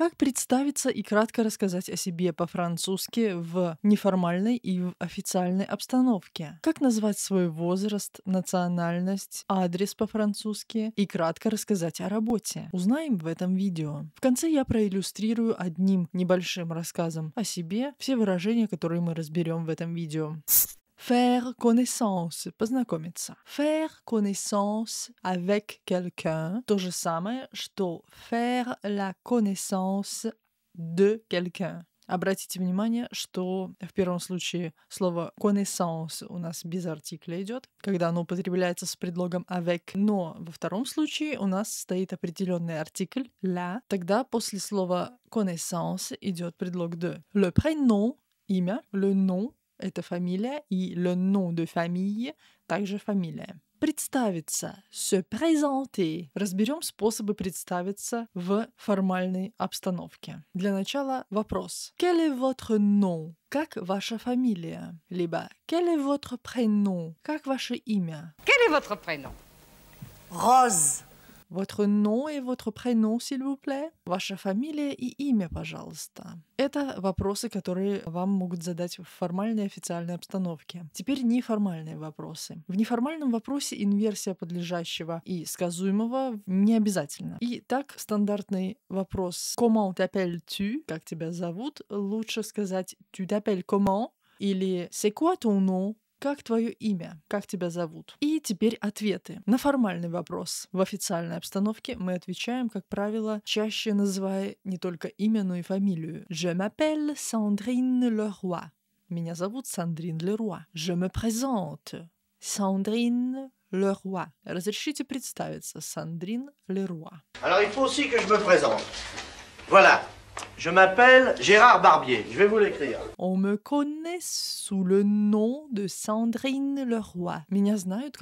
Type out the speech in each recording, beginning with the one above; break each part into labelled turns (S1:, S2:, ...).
S1: Как представиться и кратко рассказать о себе по-французски в неформальной и в официальной обстановке? Как назвать свой возраст, национальность, адрес по-французски и кратко рассказать о работе? Узнаем в этом видео. В конце я проиллюстрирую одним небольшим рассказом о себе все выражения, которые мы разберем в этом видео. Faire connaissance, познакомиться. Faire connaissance avec quelqu'un. То же самое, что faire la connaissance de quelqu'un. Обратите внимание, что в первом случае слово connaissance у нас без артикля идет, когда оно употребляется с предлогом avec, но во втором случае у нас стоит определенный артикль la, тогда после слова connaissance идет предлог de. Le prénom, имя, le nom, это фамилия, и le nom de famille также фамилия. Представиться, se présenter. Разберем способы представиться в формальной обстановке. Для начала вопрос. Quel est votre nom? Как ваша фамилия? Либо Quel est votre prénom? Как ваше имя? Quel est votre prénom? Rose. Votre nom и votre prénom, s'il vous plaît. Ваша фамилия и имя, пожалуйста. Это вопросы, которые вам могут задать в формальной официальной обстановке. Теперь неформальные вопросы. В неформальном вопросе инверсия подлежащего и сказуемого не обязательно. И так стандартный вопрос «Comment t'appelles tu?» «Как тебя зовут?» Лучше сказать «Tu t'appelles comment?» или «C'est quoi ton nom?» как твое имя, как тебя зовут. И теперь ответы. На формальный вопрос в официальной обстановке мы отвечаем, как правило, чаще называя не только имя, но и фамилию. Je m'appelle Sandrine Leroy. Меня зовут Сандрин Леруа. Je me présente. Sandrine Leroy. Разрешите представиться, Сандрин Леруа. Alors, il faut aussi que je me présente. Voilà, Je m'appelle Gérard Barbier. Je vais vous l'écrire. On me connaît sous le nom de Sandrine Leroy.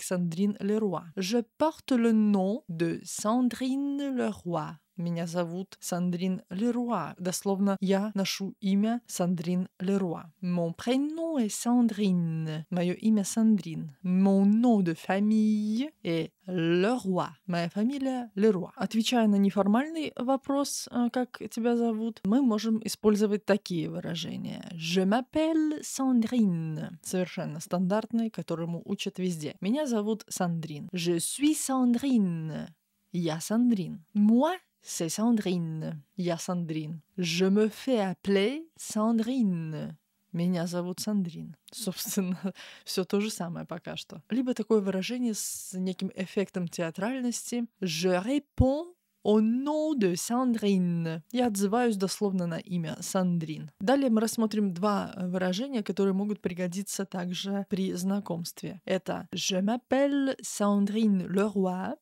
S1: Sandrine Leroy. Je porte le nom de Sandrine Leroy. Меня зовут Сандрин Леруа. Дословно, я ношу имя Сандрин Леруа. Mon prénom est Sandrine. Мое имя Сандрин. Mon nom de famille est Леруа. Моя фамилия Леруа. Отвечая на неформальный вопрос, э, как тебя зовут, мы можем использовать такие выражения. Je m'appelle Sandrine. Совершенно стандартный, которому учат везде. Меня зовут Сандрин. Je suis Sandrine. Я Сандрин. Moi c'est Сандрин. Я Сандрин. Je me fais appeler Сандрин. Меня зовут Сандрин. Собственно, все то же самое пока что. Либо такое выражение с неким эффектом театральности. Je réponds au nom de Sandrine. Я отзываюсь дословно на имя Сандрин. Далее мы рассмотрим два э, выражения, которые могут пригодиться также при знакомстве. Это Je m'appelle Sandrine Leroy,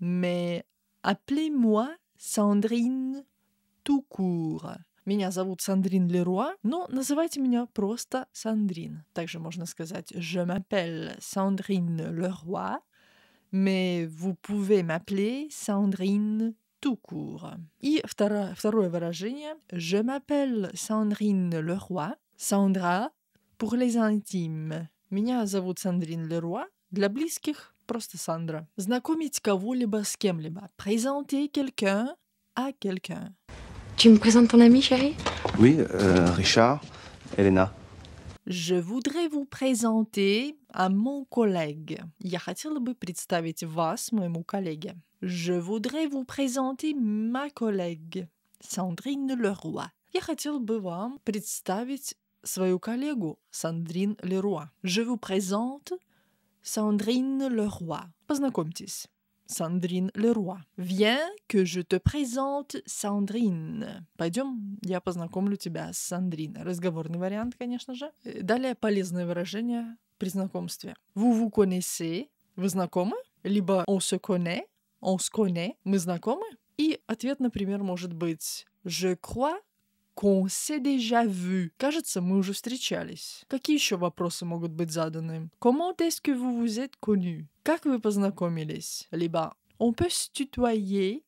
S1: mais appelez-moi Сандрин Тукура. Меня зовут Сандрин Леруа, но называйте меня просто Сандрин. Также можно сказать «Je m'appelle Sandrine Leroy», mais vous pouvez m'appeler Sandrine tout court. И второе, второе выражение «Je m'appelle Sandrine Leroy», «Sandra» pour les intimes. Меня зовут Сандрин Леруа для близких. Просто Сандра. Знакомить кого-либо с кем-либо. Présenter quelqu'un à quelqu'un. Tu me présentes ton ami, chérie Oui, euh, Richard, Elena. Je voudrais vous présenter à mon collègue. Я хотела бы представить вас моему коллеге. Je voudrais vous présenter ma collègue, Sandrine Leroy. Я хотела бы вам представить свою коллегу, Sandrine Leroy. Je vous présente Сандрин Leroy. Познакомьтесь. Сандрин Леруа. Viens que je te présente Сандрин. Пойдем, я познакомлю тебя с Сандрин. Разговорный вариант, конечно же. Э, далее полезное выражение при знакомстве. Vous vous connaissez? Вы знакомы? Либо on se connaît, on se connaît, мы знакомы. И ответ, например, может быть Je crois qu'on s'est déjà vu. Кажется, мы уже встречались. Какие еще вопросы могут быть заданы? Comment est-ce que vous vous êtes connus? Как вы познакомились? Либо on peut se tutoyer,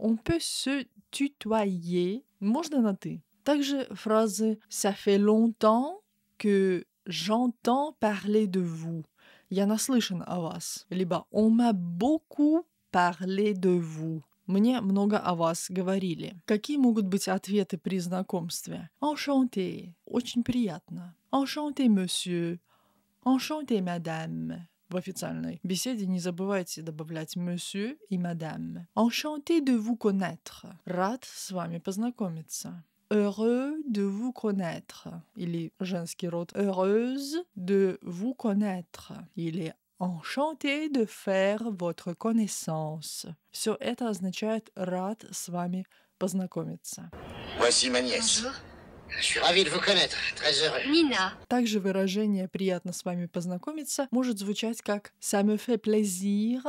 S1: on peut se tutoyer. Можно на ты. Также фразы ça fait longtemps que j'entends parler de vous. Я наслышан о вас. Либо on m'a beaucoup parlé de vous. Мне много о вас говорили. Какие могут быть ответы при знакомстве? Enchanté. Очень приятно. Enchanté, monsieur. Enchanté, madame. В официальной беседе не забывайте добавлять monsieur и madame. Enchanté de vous connaître. Рад с вами познакомиться heureux de vous connaître. Или женский род heureuse de vous connaître. Или Enchanté de faire votre connaissance. Все это означает рад с вами познакомиться. Voici ma nièce. Также выражение «приятно с вами познакомиться» может звучать как «ça me fait plaisir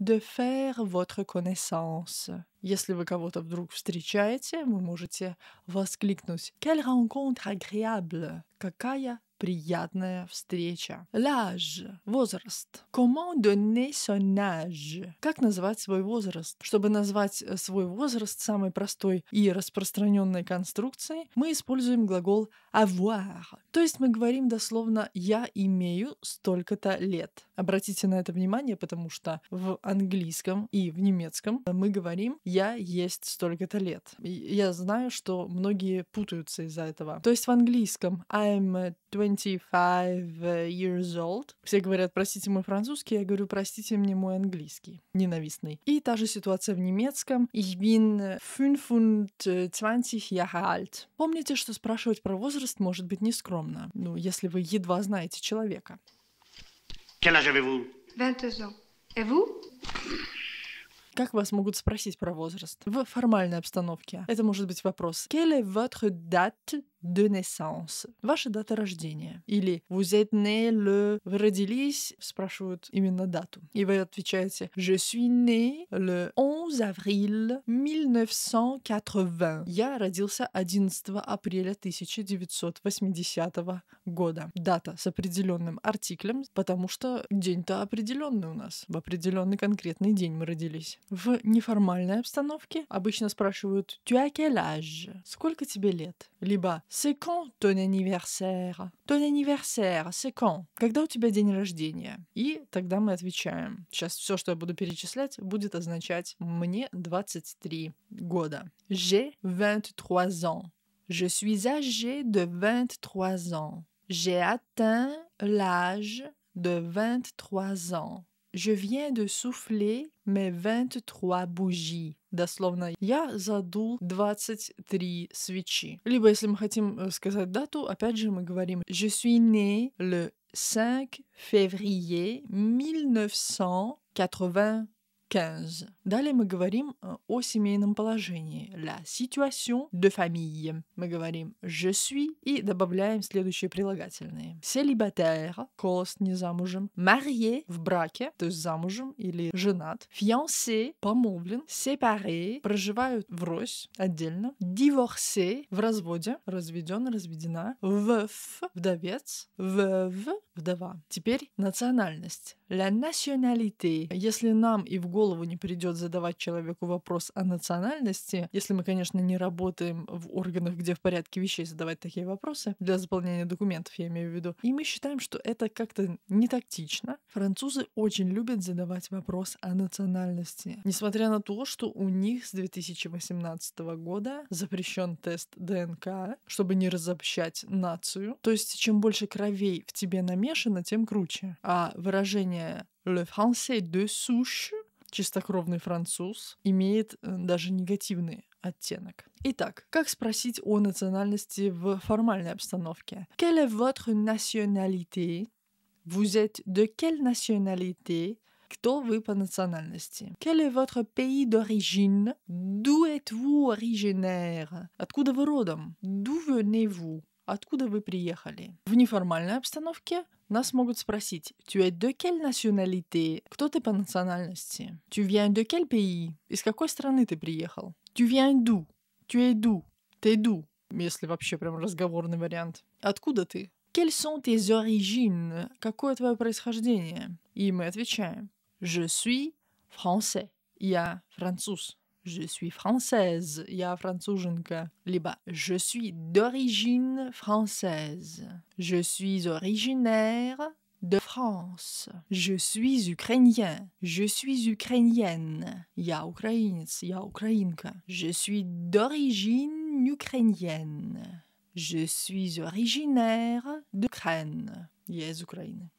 S1: de faire votre connaissance». Если вы кого-то вдруг встречаете, вы можете воскликнуть «Quelle rencontre agréable!» Какая приятная встреча. Ляж – возраст. Comment donner son âge? Как называть свой возраст? Чтобы назвать э, свой возраст самой простой и распространенной конструкцией, мы используем глагол avoir. То есть мы говорим дословно «я имею столько-то лет». Обратите на это внимание, потому что в английском и в немецком мы говорим «я есть столько-то лет». Я знаю, что многие путаются из-за этого. То есть в английском «I I'm 25 э, э, years old. Все говорят, простите мой французский, я говорю, простите мне мой английский, ненавистный. И та же ситуация в немецком. Ich bin 25 э, Jahre alt. Помните, что спрашивать про возраст может быть нескромно, ну, если вы едва знаете человека. Quel âge avez-vous? 22 ans. Et vous? Как вас могут спросить про возраст? В формальной обстановке. Это может быть вопрос. Quelle est votre date de naissance, ваша дата рождения. Или vous êtes né le... Вы родились, спрашивают именно дату. И вы отвечаете Je suis né le 11 avril 1980. Я родился 11 апреля 1980 года. Дата с определенным артиклем, потому что день-то определенный у нас. В определенный конкретный день мы родились. В неформальной обстановке обычно спрашивают Tu as quel âge? Сколько тебе лет? Либо c'est quand ton anniversaire Ton anniversaire, c'est quand Когда tu as день рождения? Et, тогда мы отвечаем. Сейчас все, что я буду перечислять, будет означать мне 23 года. J'ai 23 ans. Je suis âgé de 23 ans. J'ai atteint l'âge de 23 ans. Je viens de souffler mes 23 bougies, Дословно, я задул 23 свечи. Либо, если мы хотим сказать дату, опять же мы говорим «Je suis né le 5 février 1980. 15. Далее мы говорим э, о семейном положении. La situation de famille. Мы говорим je suis и добавляем следующие прилагательные. Célibataire, колос не замужем. Marié, в браке, то есть замужем или женат. Fiancé, помолвлен. Séparé, проживают врозь, отдельно. Divorcé, в разводе, разведен, разведена. Veuf, вдовец. Veuve, вдова. Теперь национальность. La nationalité. Если нам и в голову не придет задавать человеку вопрос о национальности, если мы, конечно, не работаем в органах, где в порядке вещей задавать такие вопросы, для заполнения документов, я имею в виду, и мы считаем, что это как-то не тактично. Французы очень любят задавать вопрос о национальности. Несмотря на то, что у них с 2018 года запрещен тест ДНК, чтобы не разобщать нацию. То есть, чем больше кровей в тебе намешано, тем круче. А выражение выражение «le français de souche» чистокровный француз имеет э, даже негативный оттенок. Итак, как спросить о национальности в формальной обстановке? Quelle est votre nationalité? Vous êtes de quelle nationalité? Кто вы по национальности? Quel est votre pays d'origine? D'où êtes-vous originaire? Откуда вы родом? D'où venez-vous? откуда вы приехали. В неформальной обстановке нас могут спросить «Tu es de quelle nationalité?» «Кто ты по национальности?» «Tu viens de quel pays?» «Из какой страны ты приехал?» «Tu viens d'où?» «Tu es d'où?» «Ты d'où?» Если вообще прям разговорный вариант. «Откуда ты?» «Quelles sont tes origines?» «Какое твое происхождение?» И мы отвечаем «Je suis français». «Я француз». Je suis française. je suis d'origine française. Je suis originaire de France. Je suis ukrainien. Je suis ukrainienne. Je suis d'origine ukrainienne. Je suis originaire d'Ukraine.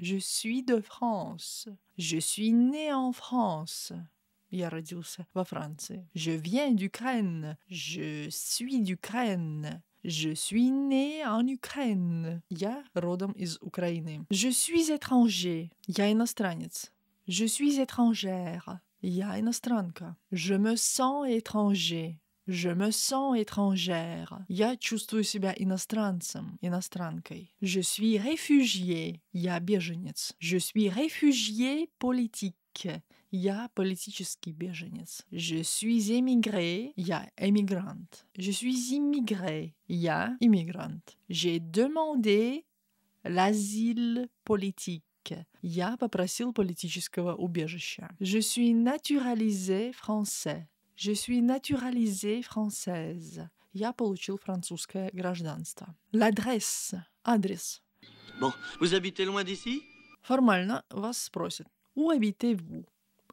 S1: Je suis de France. Je suis né en France. Je viens d'Ukraine. Je suis d'Ukraine. Je suis né en Ukraine. Je suis étranger. Je suis étrangère. Je me sens étranger. Je me sens étrangère. Я чувствую себя иностранцем, иностранкой. Je suis réfugié. Я беженец. Je suis réfugié politique. Я политический беженец. Je suis émigré. Я эмигрант. Je suis immigré. Я immigrante. J'ai demandé l'asile politique. Я попросил политического убежища. Je suis naturalisé français. Je suis naturalisée française. Я получил французское гражданство. L'adresse. Адрес. Bon, vous habitez loin d'ici? Формально вас спросят. Où habitez-vous?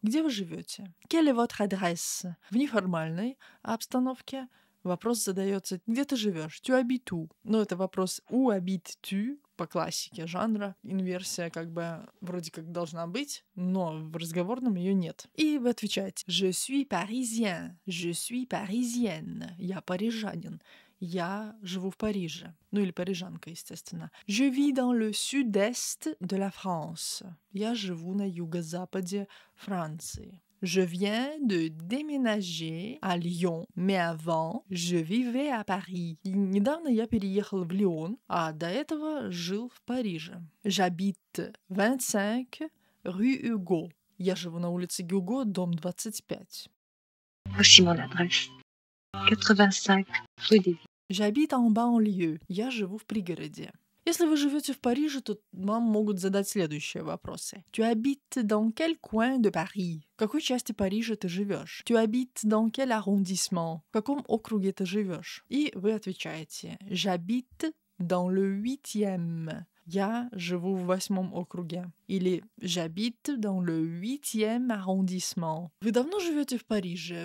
S1: Где вы живете? Quelle est votre adresse? В неформальной обстановке вопрос задается, где ты живешь? Tu habites où? Но это вопрос où habites tu? по классике жанра. Инверсия как бы вроде как должна быть, но в разговорном ее нет. И вы отвечаете «Je suis parisien», «Je suis parisienne», «Я парижанин», «Я живу в Париже». Ну или парижанка, естественно. «Je vis dans le sud-est de la France». «Я живу на юго-западе Франции». Je viens de déménager à Lyon, mais avant, je vivais à Paris. И недавно я переехал в Лион, а до этого жил в Париже. J'habite 25 rue Hugo. Я живу на улице Гюго, дом 25. Voici mon adresse. 85 rue des J'habite en banlieue. Я живу в пригороде. Если вы живете в Париже, то вам poser les следующие questions. Tu habites dans quel coin de Paris? quelle partie de Paris ты Tu habites dans quel arrondissement? Dans quel J'habite dans le huitième. Я живу в j'habite dans le huitième arrondissement. Vous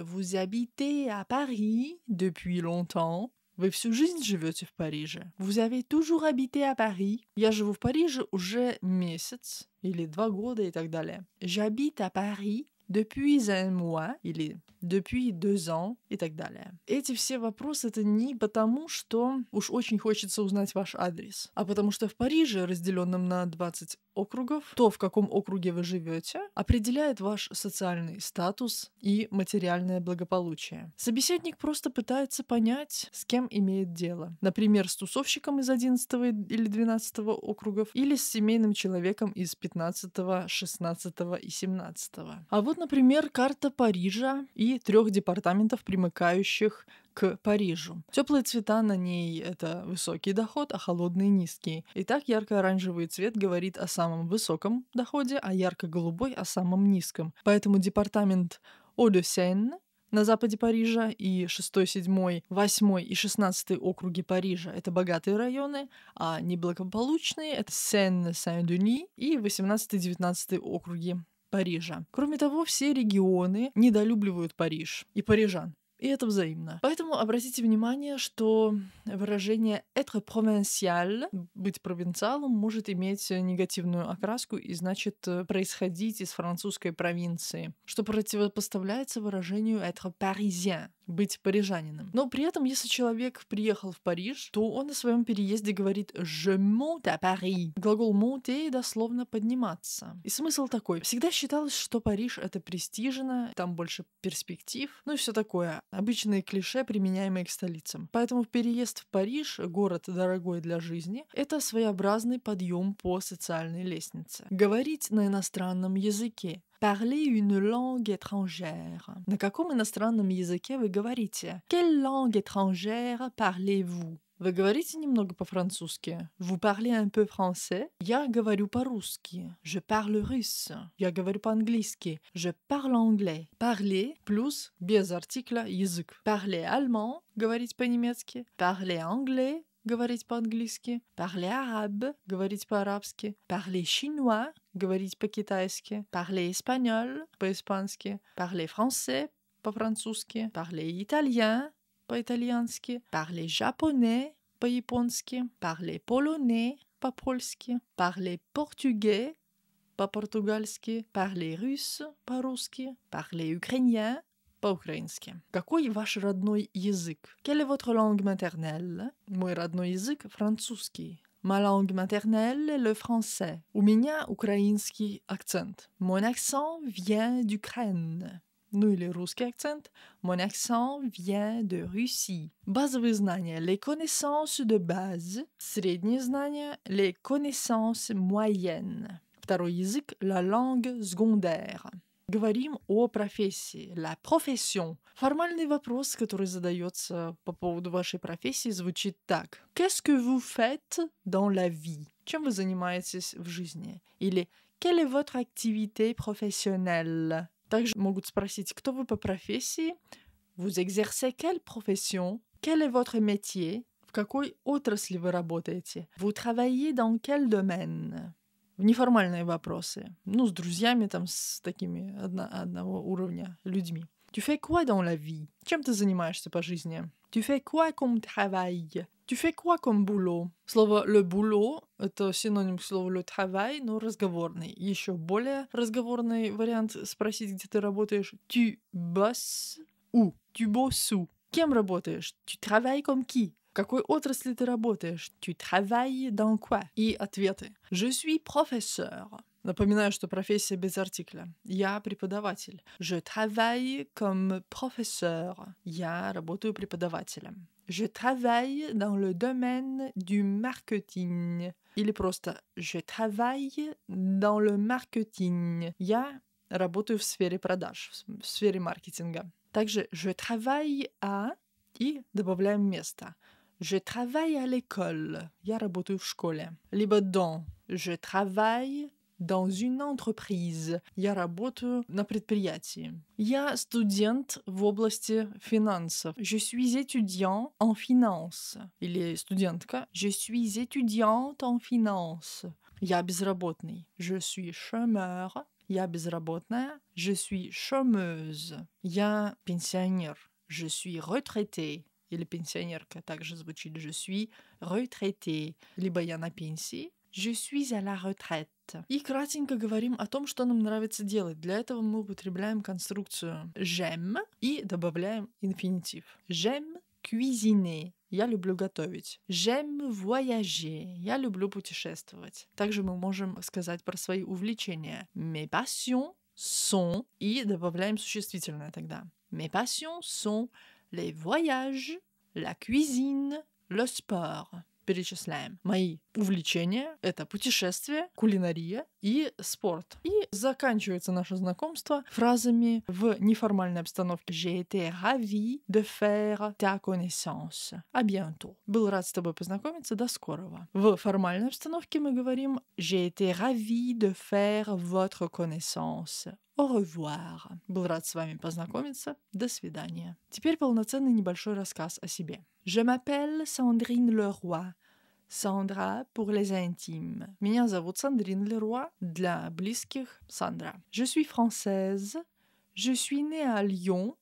S1: Vous habitez à Paris depuis longtemps? Вы всю жизнь живете в Париже? Vous avez toujours habité à Paris? Я живу в Париже уже месяц или два года и так далее. J'habite à Paris depuis un mois или depuis deux ans и так далее. Эти все вопросы это не потому, что уж очень хочется узнать ваш адрес, а потому что в Париже, разделенном на 20 округов, то, в каком округе вы живете, определяет ваш социальный статус и материальное благополучие. Собеседник просто пытается понять, с кем имеет дело. Например, с тусовщиком из 11 или 12 округов или с семейным человеком из 15, 16 и 17. А вот например, карта Парижа и трех департаментов, примыкающих к Парижу. Теплые цвета на ней — это высокий доход, а холодные — низкий. Итак, ярко-оранжевый цвет говорит о самом высоком доходе, а ярко-голубой — о самом низком. Поэтому департамент Одесен на западе Парижа и 6, 7, 8 и 16 округи Парижа — это богатые районы, а неблагополучные — это Сен-Сен-Дюни и 18-19 округи Парижа. Кроме того, все регионы недолюбливают Париж и парижан. И это взаимно. Поэтому обратите внимание, что выражение «être provincial» — «быть провинциалом» может иметь негативную окраску и значит э, происходить из французской провинции, что противопоставляется выражению «être parisien» быть парижанином. Но при этом, если человек приехал в Париж, то он на своем переезде говорит «je monte à Paris». Глагол «monter» дословно «подниматься». И смысл такой. Всегда считалось, что Париж — это престижно, там больше перспектив, ну и все такое. Обычные клише, применяемые к столицам. Поэтому переезд в Париж, город дорогой для жизни, это своеобразный подъем по социальной лестнице. Говорить на иностранном языке, Parler une langue étrangère. На каком иностранном языке вы говорите? Quelle langue étrangère parlez-vous? Вы говорите немного по-французски? Vous parlez un peu français? Я говорю по-русски. Je parle russe. Я говорю по-английски. Je parle anglais. Parler plus без артикля язык. Parler allemand, говорить по-немецки. Parler anglais, говорить по-английски. Parler arabe, говорить по-арабски. Parler chinois, говорить по-китайски, parler espagnol по-испански, parler français по-французски, parler italien по-итальянски, parler japonais по-японски, parler polonais по-польски, parler portugais по-португальски, parler russe по-русски, parler ukrainien по-украински. Какой ваш родной язык? Quelle est votre langue maternelle? Мой родной язык – французский. Ma langue maternelle, est le français. У меня Mon accent vient d'Ukraine. Ну или русский Mon accent vient de Russie. Базовые Les connaissances de base. Средние Les connaissances moyennes. Второй La langue secondaire. Говорим о профессии, la profession. Формальный вопрос, который задается по поводу вашей профессии, звучит так. Qu'est-ce que vous faites dans la vie? Чем вы занимаетесь в жизни? Или quelle est votre activité professionnelle? Также могут спросить, кто вы по профессии? Vous exercez quelle profession? Quel est votre métier? В какой отрасли вы работаете? Vous travaillez dans quel domaine? неформальные вопросы, ну, с друзьями, там, с такими одно, одного уровня людьми. Tu fais quoi dans la vie? Чем ты занимаешься по жизни? Tu fais quoi comme travail? Tu fais quoi comme boulot? Слово le boulot — это синоним к слову le travail, но разговорный. Еще более разговорный вариант спросить, где ты работаешь. Tu bosses où? Tu bosses où? Кем работаешь? Tu travailles comme qui? В какой отрасли ты работаешь? Tu travailles dans quoi? И ответы. Je suis professeur. Напоминаю, что профессия без артикля. Я преподаватель. Je travaille comme professeur. Я работаю преподавателем. Je travaille dans le domaine du marketing. Или просто Je travaille dans le marketing. Я работаю в сфере продаж, в сфере маркетинга. Также je travaille à и добавляем место. Je travaille à l'école. Я работаю в школе. Либо dans. Je travaille dans une entreprise. Я работаю на предприятии. Я студент в области финансов. Je suis étudiant en finance. Или студентка. Je suis étudiante en finance. Я безработный. Je suis chômeur. Я безработная. Je suis chômeuse. Я пенсионер. Je suis retraité. или пенсионерка а также звучит «je suis retraité», либо «я на пенсии», «je suis à la retraite». И кратенько говорим о том, что нам нравится делать. Для этого мы употребляем конструкцию «j'aime» и добавляем инфинитив. «J'aime cuisiner» Я люблю готовить. J'aime voyager. Я люблю путешествовать. Также мы можем сказать про свои увлечения. Mes passions sont. И добавляем существительное тогда. Mes passions sont les вояж, la cuisine, le sport. Перечисляем. Мои увлечения — это путешествие, кулинария и спорт. И заканчивается наше знакомство фразами в неформальной обстановке. J'ai été ravi de faire ta connaissance. À а bientôt. Был рад с тобой познакомиться. До скорого. В формальной обстановке мы говорим J'ai été ravi de faire votre connaissance. Au revoir. Был рад с вами познакомиться. До свидания. Теперь полноценный небольшой рассказ о себе. Je m'appelle Sandrine Leroy. Сандра pour les intimes. Меня зовут Сандрин Леруа для близких Сандра. Je suis française. Je suis née à Lyon,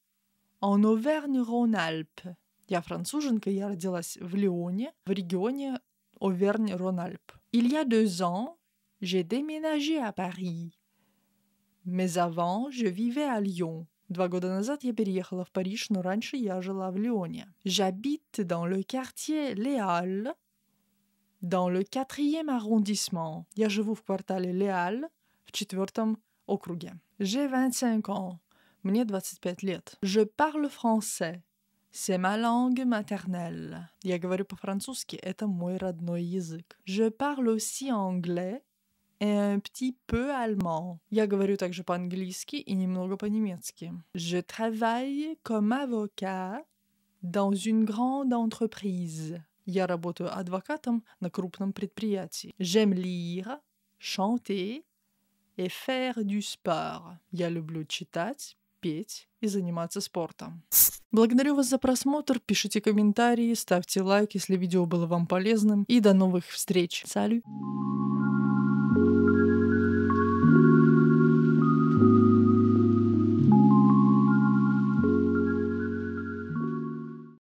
S1: en Auvergne-Rhône-Alpes. Я француженка, я родилась в Лионе, в регионе Auvergne-Rhône-Alpes. Il y a deux ans, j'ai déménagé à Paris. Mais avant, je vivais à Lyon. Два года назад я переехала в Париж, но раньше я жила в Лионе. J'habite dans le quartier Les Halles, dans le quatrième arrondissement. Я живу в квартале Léal, Halles, в четвертом округе. J'ai 25 ans. Мне 25 лет. Je parle français. C'est ma langue maternelle. Я говорю по-французски, это мой родной язык. Je parle aussi anglais. un э, petit peu allemand. Я говорю также по-английски и немного по-немецки. Je travaille comme avocat dans une grande entreprise. Я работаю адвокатом на крупном предприятии. J'aime lire, chanter et faire du sport. Я люблю читать, петь и заниматься спортом. Благодарю вас за просмотр, пишите комментарии, ставьте лайк, если видео было вам полезным, и до новых встреч. Салют!